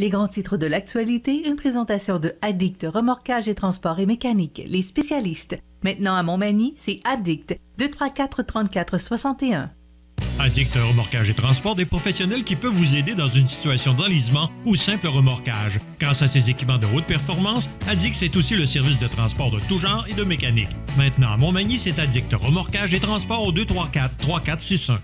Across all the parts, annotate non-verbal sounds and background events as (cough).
Les grands titres de l'actualité, une présentation de Addict Remorquage et Transport et Mécanique, les spécialistes. Maintenant à Montmagny, c'est Addict 234 34 61. Addict Remorquage et Transport des professionnels qui peuvent vous aider dans une situation d'enlisement ou simple remorquage. Grâce à ses équipements de haute performance, Addict c'est aussi le service de transport de tout genre et de mécanique. Maintenant à Montmagny, c'est Addict Remorquage et Transport au 234 3461.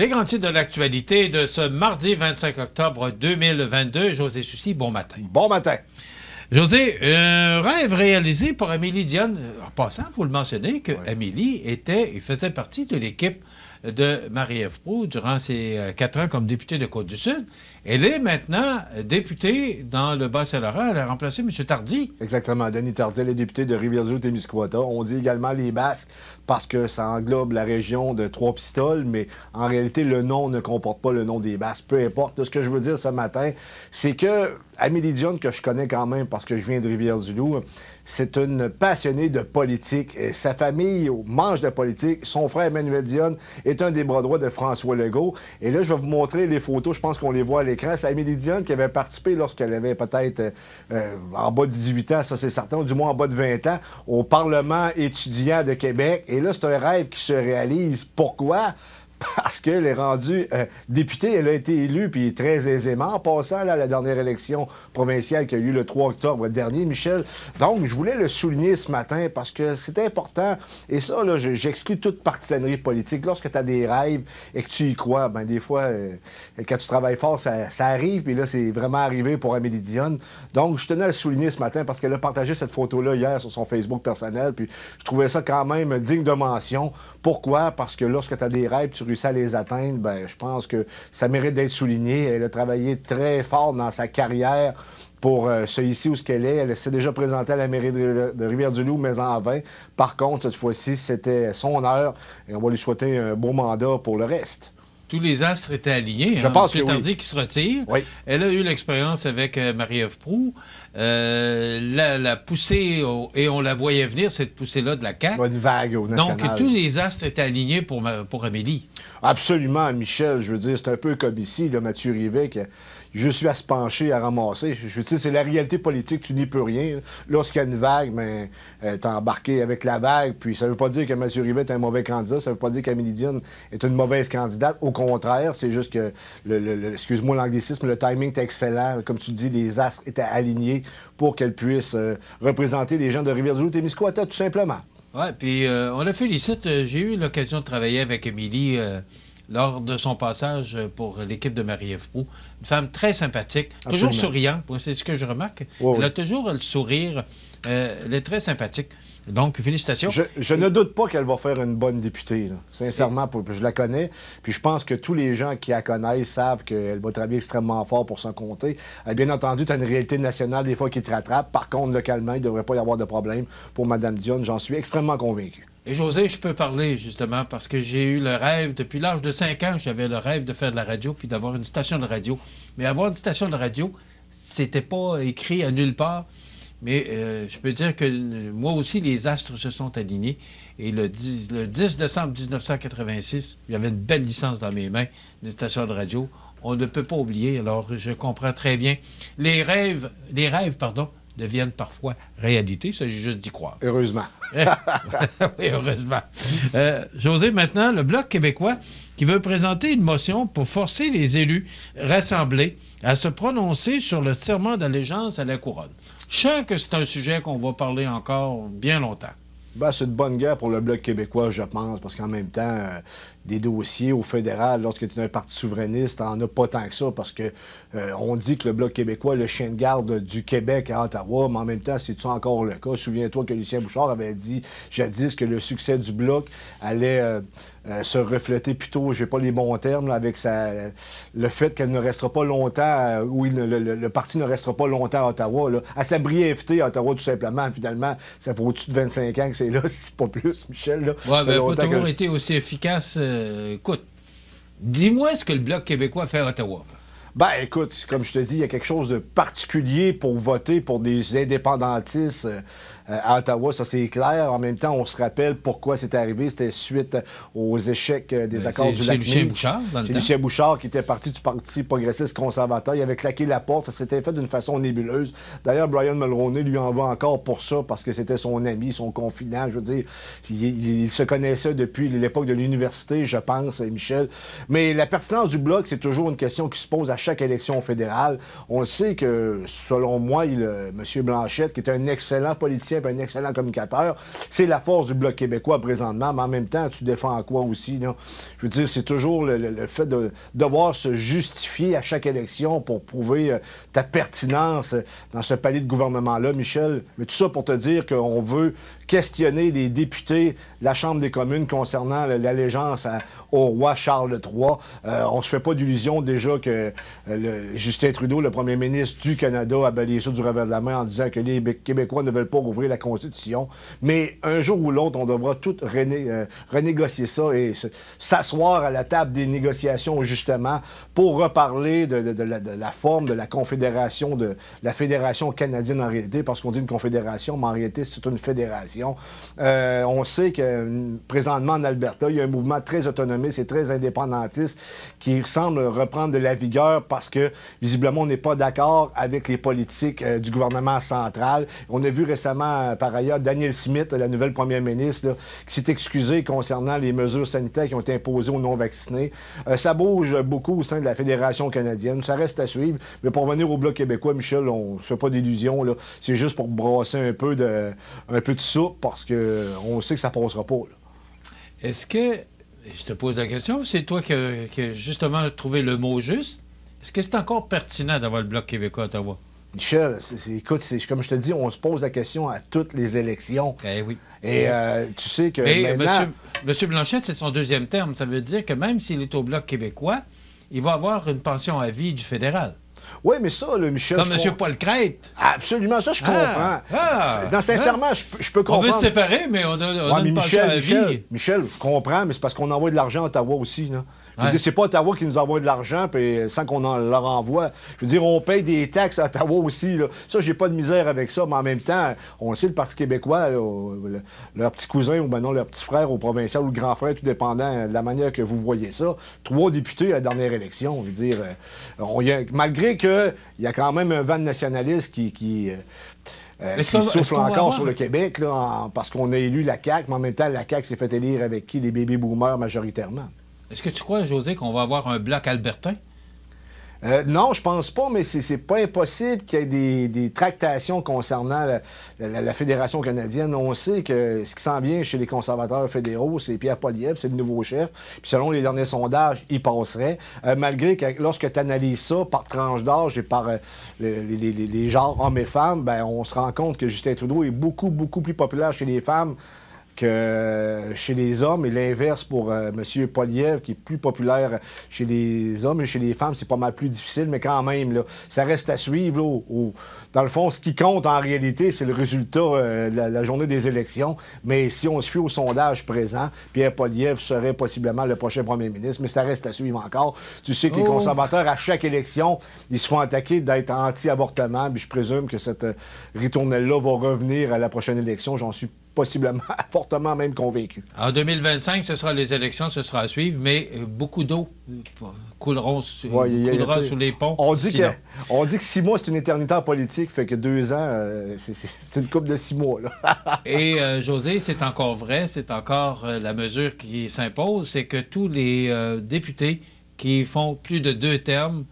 Les grands titres de l'actualité de ce mardi 25 octobre 2022. José Sucy, bon matin. Bon matin. José, un euh, rêve réalisé pour Amélie Diane. En passant, vous le mentionnez, que était et faisait partie de l'équipe de Marie-Ève durant ses euh, quatre ans comme députée de Côte-du-Sud. Elle est maintenant euh, députée dans le Bas-Saint-Laurent. Elle a remplacé M. Tardy. Exactement. Denis Tardy, elle est députée de Rivière-du-Témiscouata. On dit également les Basques parce que ça englobe la région de Trois-Pistoles, mais en réalité, le nom ne comporte pas le nom des Basques. Peu importe. Ce que je veux dire ce matin, c'est que Amélie que je connais quand même parce que je viens de Rivière-du-Loup, c'est une passionnée de politique. sa famille mange de politique. Son frère Emmanuel Dionne est un des bras droits de François Legault. Et là, je vais vous montrer les photos. Je pense qu'on les voit à l'écran. C'est Amélie Dionne qui avait participé lorsqu'elle avait peut-être euh, euh, en bas de 18 ans, ça c'est certain, du moins en bas de 20 ans, au Parlement étudiant de Québec. Et là, c'est un rêve qui se réalise. Pourquoi? parce qu'elle est rendue euh, députée. Elle a été élue, puis très aisément, en passant à la dernière élection provinciale qui a eu le 3 octobre dernier, Michel. Donc, je voulais le souligner ce matin parce que c'est important. Et ça, là, j'exclus toute partisanerie politique. Lorsque tu as des rêves et que tu y crois, ben des fois, euh, quand tu travailles fort, ça, ça arrive. Puis là, c'est vraiment arrivé pour Amélie Dionne. Donc, je tenais à le souligner ce matin parce qu'elle a partagé cette photo-là hier sur son Facebook personnel. Puis, je trouvais ça quand même digne de mention. Pourquoi? Parce que lorsque tu as des rêves, tu à les atteindre, ben, je pense que ça mérite d'être souligné. Elle a travaillé très fort dans sa carrière pour euh, ce ici où ce qu'elle est. Elle s'est déjà présentée à la mairie de, Rivière-du-Loup, mais en vain. Par contre, cette fois-ci, c'était son heure et on va lui souhaiter un beau mandat pour le reste tous les astres étaient alignés. Je hein. pense que Tardy oui. qui se retire. Elle a eu l'expérience avec euh, Marie-Ève Proux. Euh, la, poussée, et on la voyait venir, cette poussée-là de la CAQ. Une vague au national. Donc, tous les astres étaient alignés pour, pour Amélie. Absolument, Michel. Je veux dire, c'est un peu comme ici, le Mathieu Rivet qui je suis à se pencher, à ramasser. Je, je c'est la réalité politique, tu n'y peux rien. Lorsqu'il y a une vague, ben, euh, t'es embarqué avec la vague. Puis ça veut pas dire que M. Rivet est un mauvais candidat, ça veut pas dire qu'Amélie Dion est une mauvaise candidate. Au contraire, c'est juste que, le, excuse-moi l'anglicisme, le timing est excellent. Comme tu dis, les astres étaient alignés pour qu'elle puisse euh, représenter les gens de Rivière-du-Loup-Témiscouata, tout simplement. Oui, puis euh, on la félicite. J'ai eu l'occasion de travailler avec Émilie lors de son passage pour l'équipe de Marie-Ève une femme très sympathique, toujours souriante, c'est ce que je remarque. Elle a toujours le sourire. Euh, elle est très sympathique. Donc, félicitations. Je, ne doute pas qu'elle va faire une bonne députée. Sincèrement, je la connais. Puis je pense que tous les gens qui la connaissent savent qu'elle va travailler extrêmement fort pour son compter. Euh, bien entendu, tu as une réalité nationale des fois qui te rattrape. Par contre, localement, il ne devrait pas y avoir de problème pour Mme Dionne. J'en suis extrêmement convaincu. Et José, je peux parler justement parce que j'ai eu le rêve, depuis l'âge de 5 ans, j'avais le rêve de faire de la radio puis d'avoir une station de radio. Mais avoir une station de radio, c'était pas écrit à nulle part. Mais euh, je peux dire que euh, moi aussi, les astres se sont alignés. Et le 10, décembre 1986, décembre 1986, j'avais une belle licence dans mes mains une station de radio. On ne peut pas oublier. Alors, je comprends très bien. Les rêves, les rêves, pardon, deviennent parfois réalité. Ça, je juste d'y croire. Heureusement. (laughs) oui, heureusement. Euh, José, maintenant, le Bloc québécois qui veut présenter une motion pour forcer les élus rassemblés à se prononcer sur le serment d'allégeance à la couronne. Je sens que c'est un sujet qu'on va parler encore bien longtemps. Bien, c'est une bonne guerre pour le Bloc québécois, je pense, parce qu'en même temps, euh, des dossiers au fédéral lorsque tu es un parti souverainiste, on as pas tant que ça parce que euh, on dit que le Bloc québécois, le chien de garde du Québec à Ottawa, mais en même temps, c'est-tu encore le cas? Souviens-toi que Lucien Bouchard avait dit jadis que le succès du Bloc allait euh, euh, se refléter plutôt, j'ai pas les bons termes, avec le fait qu'elle ne restera pas longtemps, ou le, parti ne restera pas longtemps à Ottawa, à sa brièveté à Ottawa, tout simplement. Finalement, ça fait au-dessus de 25 ans que c'est là, si (laughs) pas plus, Michel. Ouais, ben, pas été aussi efficace euh, écoute, dis-moi ce que le Bloc québécois fait à Ottawa. Ben, écoute, comme je te dis, il y a quelque chose de particulier pour voter pour des indépendantistes euh, euh, à Ottawa, ça c'est clair. En même temps, on se rappelle pourquoi c'est arrivé. C'était suite euh, aux échecs euh, des ben, accords du lac C'est Lucien Bouchard, C'est Lucien Bouchard qui était parti du Parti progressiste conservateur. Il avait claqué la porte. Ça s'était fait d'une façon nébuleuse. D'ailleurs, Brian Mulroney lui en va encore pour ça parce que c'était son ami, son confident. Je veux dire, il, se connaissait depuis l'époque de l'université, je pense, Michel. Mais la pertinence du bloc, c'est toujours une question qui se pose à chaque élection fédérale. On le sait que, selon moi, M. Blanchette, qui est un excellent politicien un excellent communicateur. C'est la force du Bloc québécois présentement, mais en même temps, tu défends quoi aussi? Je veux dire, c'est toujours le, fait de devoir se justifier à chaque élection pour prouver euh, ta pertinence euh, dans ce palier de gouvernement-là, Michel. Mais tout ça pour te dire qu'on veut questionner les députés de la Chambre des communes concernant l'allégeance au roi Charles III. Euh, on ne se fait pas d'illusion déjà que euh, Justin Trudeau, le premier ministre du Canada, a balayé ça du revers de la main en disant que les Québécois ne veulent pas rouvrir la Constitution. Mais un jour ou l'autre, on devra tout euh, renégocier ça et s'asseoir à la table des négociations, justement, pour reparler de, la, de la, forme de la confédération, de la fédération canadienne en réalité, parce qu'on dit une confédération, mais en réalité, c'est une fédération. Euh, on sait que mm, présentement en Alberta, il y a un mouvement très autonomiste et très indépendantiste qui semble reprendre de la vigueur parce que visiblement on n'est pas d'accord avec les politiques euh, du gouvernement central. On a vu récemment, euh, par ailleurs, Daniel Smith, la nouvelle première ministre, qui s'est excusé concernant les mesures sanitaires qui ont été imposées aux non-vaccinés. ça bouge beaucoup au sein de la Fédération canadienne. Ça reste à suivre. Mais pour venir au Bloc québécois, Michel, on ne fait pas d'illusions. C'est juste pour brasser un peu de, un peu de parce qu'on sait que ça passera pas. Est-ce que, je te pose la question, c'est toi qui as justement trouvé le mot juste, est-ce que c'est encore pertinent d'avoir le Bloc québécois à Ottawa? Michel, écoute, comme je te dis, on se pose la question à toutes les élections. Eh oui. Et eh. Euh, tu sais que. Mais M. Monsieur, c'est son deuxième terme. Ça veut dire que même s'il est au Bloc québécois, il va avoir une pension à vie du fédéral. Oui, mais ça, le Michel. Comme M. Paul Crête. Absolument, ça, je ah, comprends. Ah, non, sincèrement, ah. je, peux comprendre. On veut se séparer, mais on, a, une la vie. Michel, je comprends, mais c'est parce qu'on envoie de l'argent à Ottawa aussi. Je veux dire, c'est pas Ottawa qui nous envoie de l'argent sans qu'on en leur envoie. Je veux dire, on paye des taxes à Ottawa aussi. Ça, j'ai pas de misère avec ça, mais en même temps, on sait le Parti québécois, leur petit cousin ou ben non, leur petit frère au provincial ou le grand frère, tout dépendant de la manière que vous voyez ça. Trois députés à la dernière élection. Je veux dire, euh, Malgré qu'il y a quand même un vent nationaliste qui, euh, euh, souffle encore sur le Québec, parce qu'on a élu la CAQ, mais en même temps, la CAQ s'est fait élire avec qui? Les bébés boomers majoritairement. Est-ce que tu crois, José, qu'on va avoir un bloc albertain? Euh, non, je pense pas, mais c'est pas impossible qu'il y ait des, tractations concernant la, Fédération canadienne. On sait que ce qui sent bien chez les conservateurs fédéraux, c'est Pierre Poliev, c'est le nouveau chef. Puis selon les derniers sondages, il passerait. Euh, malgré que lorsque tu analyses ça par tranche d'âge et par euh, les, les, genres hommes et femmes, ben, on se rend compte que Justin Trudeau est beaucoup, beaucoup plus populaire chez les femmes euh, chez les hommes et l'inverse pour euh, M. Poliev, qui est plus populaire chez les hommes et chez les femmes, c'est pas mal plus difficile, mais quand même, ça reste à suivre. Dans le fond, ce qui compte en réalité, c'est le résultat euh, de la, journée des élections. Mais si on se fie au sondage présent, Pierre Poliev serait possiblement le prochain premier ministre, mais ça reste à suivre encore. Tu sais que les oh. conservateurs, à chaque élection, ils se font attaquer d'être anti-avortement, puis je présume que cette ritournelle-là va revenir à la prochaine élection, j'en suis possiblement, (laughs) fortement même convaincu. En 2025, ce sera les élections, ce sera à suivre, mais euh, beaucoup d'eau euh, couleront, coulera sous les ponts. On dit, que, six mois, c'est une éternité en politique, fait que deux ans, euh, c'est une coupe de six mois. (laughs) Et José, c'est encore vrai, c'est encore la mesure qui s'impose, c'est que tous les députés qui font plus de deux termes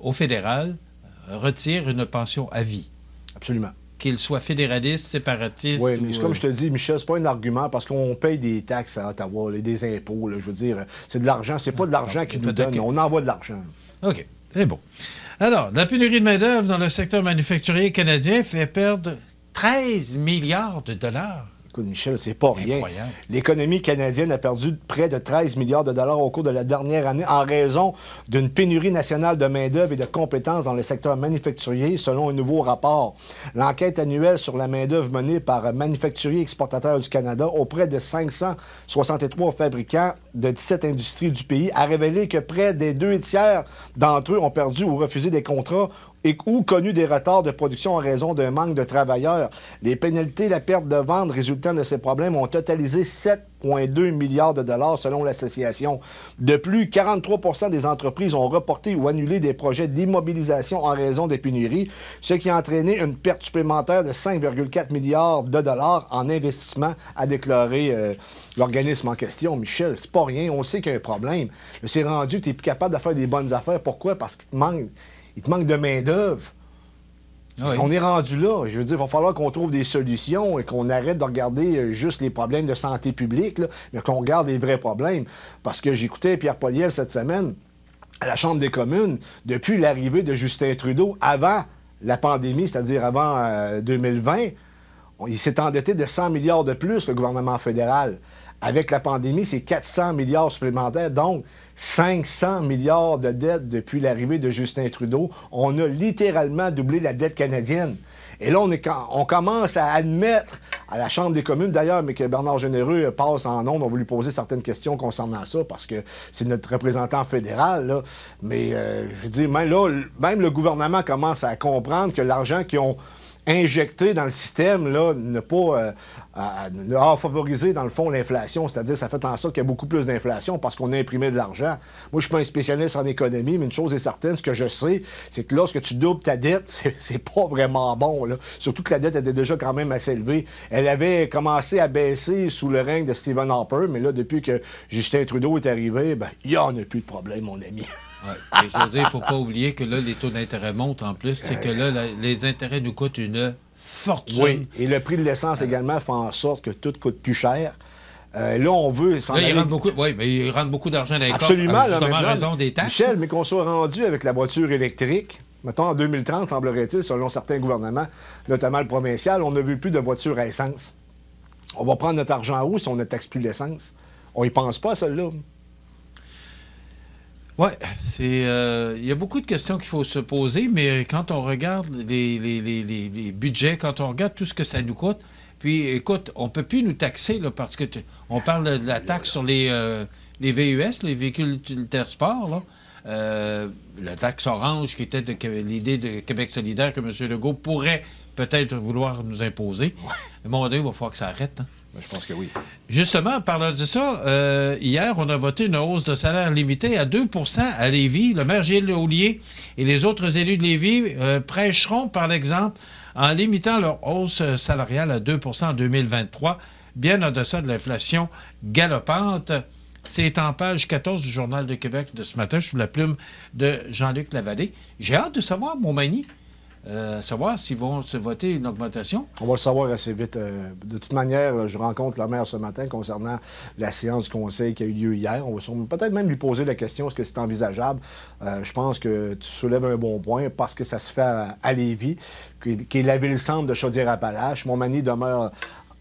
au fédéral retirent une pension à vie. Absolument qu'il soit fédéraliste, séparatiste. Oui, mais comme euh, je te dis, Michel, c'est pas un argument parce qu'on paye des taxes à Ottawa, des impôts. je veux dire, c'est de l'argent. C'est pas de l'argent ah, qu'ils nous donnent. On envoie de l'argent. OK. C'est bon. Alors, la pénurie de main-d'œuvre dans le secteur manufacturier canadien fait perdre 13 milliards de dollars Michel, c'est pas rien. L'économie canadienne a perdu près de 13 milliards de dollars au cours de la dernière année en raison d'une pénurie nationale de main-d'œuvre et de compétences dans le secteur manufacturier, selon un nouveau rapport. L'enquête annuelle sur la main-d'œuvre menée par Manufacturiers Exportateurs du Canada auprès de 563 fabricants de 17 industries du pays a révélé que près des deux tiers d'entre eux ont perdu ou refusé des contrats et, ou connu des retards de production en raison d'un manque de travailleurs. Les pénalités, et la perte de vente résultant de ces problèmes ont totalisé 7,2 milliards de dollars selon l'association. De plus, 43 des entreprises ont reporté ou annulé des projets d'immobilisation en raison des pénuries, ce qui a entraîné une perte supplémentaire de 5,4 milliards de dollars en investissement, a déclaré euh, l'organisme en question. Michel, c'est pas rien. On sait qu'il y a un problème. C'est rendu que tu es plus capable de faire des bonnes affaires. Pourquoi? Parce qu'il te manque il te manque de main-d'œuvre. Ah On est rendu là. Je veux dire, il va falloir qu'on trouve des solutions et qu'on arrête de regarder euh, juste les problèmes de santé publique, mais qu'on regarde les vrais problèmes. Parce que j'écoutais Pierre Poliev cette semaine à la Chambre des communes, depuis l'arrivée de Justin Trudeau, avant la pandémie, c'est-à-dire avant 2020, euh, il s'est endetté de 100 milliards de plus, le gouvernement fédéral. Avec la pandémie, c'est 400 milliards supplémentaires, donc 500 milliards de dettes depuis l'arrivée de Justin Trudeau. On a littéralement doublé la dette canadienne. Et là, on, commence à admettre à la Chambre des communes, d'ailleurs, mais que Bernard Généreux passe en nombre. On va lui poser certaines questions concernant ça parce que c'est notre représentant fédéral. Mais euh, je veux dire, même là, même le gouvernement commence à comprendre que l'argent qu'ils ont injecter dans le système, là, ne pas euh, favoriser, dans le fond, l'inflation. C'est-à-dire, ça fait en sorte qu'il y a beaucoup plus d'inflation parce qu'on a imprimé de l'argent. Moi, je suis pas un spécialiste en économie, mais une chose est certaine, ce que je sais, c'est que lorsque tu doubles ta dette, (laughs) c'est pas vraiment bon. Là. Surtout que la dette était déjà quand même assez élevée. Elle avait commencé à baisser sous le règne de Stephen Harper, mais là, depuis que Justin Trudeau est arrivé, ben, il n'y en a plus de problème, mon ami. (laughs) il ne faut pas oublier que là, les taux d'intérêt montent en plus. C'est que là, les intérêts nous coûtent une fortune. Oui, et le prix de l'essence également fait en sorte que tout coûte plus cher. Euh, là, on veut beaucoup, oui, mais ils rentrent beaucoup d'argent dans les Absolument, coffres, justement, raison des taxes. Michel, mais qu'on soit rendu avec la voiture électrique, mettons en 2030, semblerait-il, selon certains gouvernements, notamment le provincial, on ne veut plus de voiture à essence. On va prendre notre argent en si on ne taxe plus l'essence. On n'y pense pas, celle-là. Oui, c'est euh, il y a beaucoup de questions qu'il faut se poser, mais quand on regarde les, budgets, quand on regarde tout ce que ça nous coûte, puis écoute, on ne peut plus nous taxer là, parce que on parle de la taxe sur les, euh, les VUS, les véhicules utilitaires sport, euh, la taxe orange qui était l'idée de Québec solidaire que M. Legault pourrait peut-être vouloir nous imposer. mon Dieu, il va falloir que ça arrête. Hein. Ben, je pense que oui. Justement, parlant de ça, euh, hier, on a voté une hausse de salaire limitée à 2 à Lévis. Le maire Gilles Houlier et les autres élus de Lévis euh, prêcheront, par exemple, en limitant leur hausse salariale à 2 en 2023, bien en deçà de l'inflation galopante. C'est en page 14 du Journal de Québec de ce matin, sous la plume de Jean-Luc Lavallée. J'ai hâte de savoir, mon mani, euh, savoir s'ils vont se voter une augmentation. On va le savoir assez vite. Euh, de toute manière, je rencontre la maire ce matin concernant la séance du conseil qui a eu lieu hier. On va peut-être même lui poser la question, est-ce que c'est envisageable? Euh, je pense que tu soulèves un bon point parce que ça se fait à, Lévis, qui, est la ville-centre de Chaudière-Appalaches. Montmagny demeure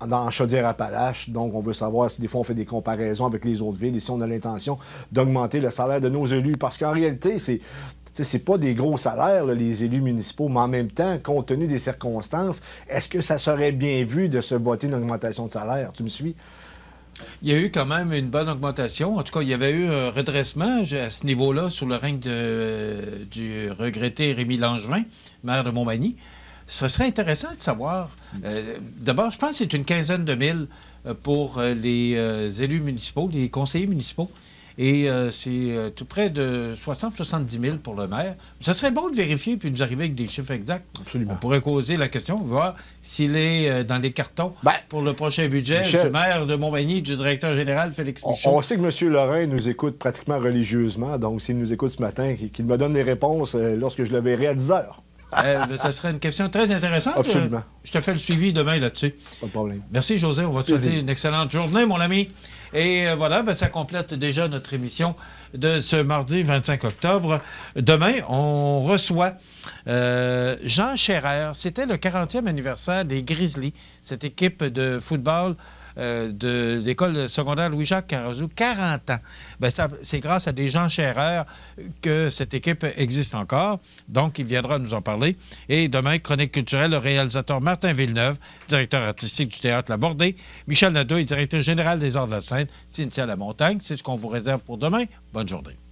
dans Chaudière-Appalaches. Donc, on veut savoir si des fois on fait des comparaisons avec les autres villes et si on a l'intention d'augmenter le salaire de nos élus. Parce qu'en réalité, c'est c'est pas des gros salaires, les élus municipaux, mais en même temps, compte tenu des circonstances, est-ce que ça serait bien vu de se voter une augmentation de salaire? Tu me suis? Il y a eu quand même une bonne augmentation. En tout cas, il y avait eu un redressement à ce niveau-là sur le règne du regretté Rémi Langevin, maire de Montmagny. Ce serait intéressant de savoir. Euh, d'abord, je pense que c'est une quinzaine de mille euh, pour euh, les élus municipaux, les conseillers municipaux. Et euh, c'est euh, tout près de 60-70 000 pour le maire. Ça serait bon de vérifier puis de nous arriver avec des chiffres exacts. Absolument. On pourrait causer la question, voir s'il est euh, dans les cartons ben, pour le prochain budget du maire de Montmagny, du directeur général Félix Michaud. On, sait que M. Lorrain nous écoute pratiquement religieusement, donc s'il nous écoute ce matin, qu'il me donne les réponses lorsque je le verrai à 10 heures. (laughs) euh, ça serait une question très intéressante. Absolument. Je te fais le suivi demain là-dessus. Pas de problème. Merci, José. On va te souhaiter une excellente journée, mon ami. Et euh, voilà, ben, ça complète déjà notre émission de ce mardi 25 octobre. Demain, on reçoit euh, Jean Scherer. C'était le 40e anniversaire des Grizzlies, cette équipe de football euh, de l'école secondaire Louis-Jacques Carazou, 40 ans. Ben, c'est grâce à des gens chéreurs que cette équipe existe encore. Donc, il viendra nous en parler. Et demain, chronique culturelle, le réalisateur Martin Villeneuve, directeur artistique du théâtre La Michel Nadeau et directeur général des arts de la scène, Cynthia La Montagne. C'est ce qu'on vous réserve pour demain. Bonne journée.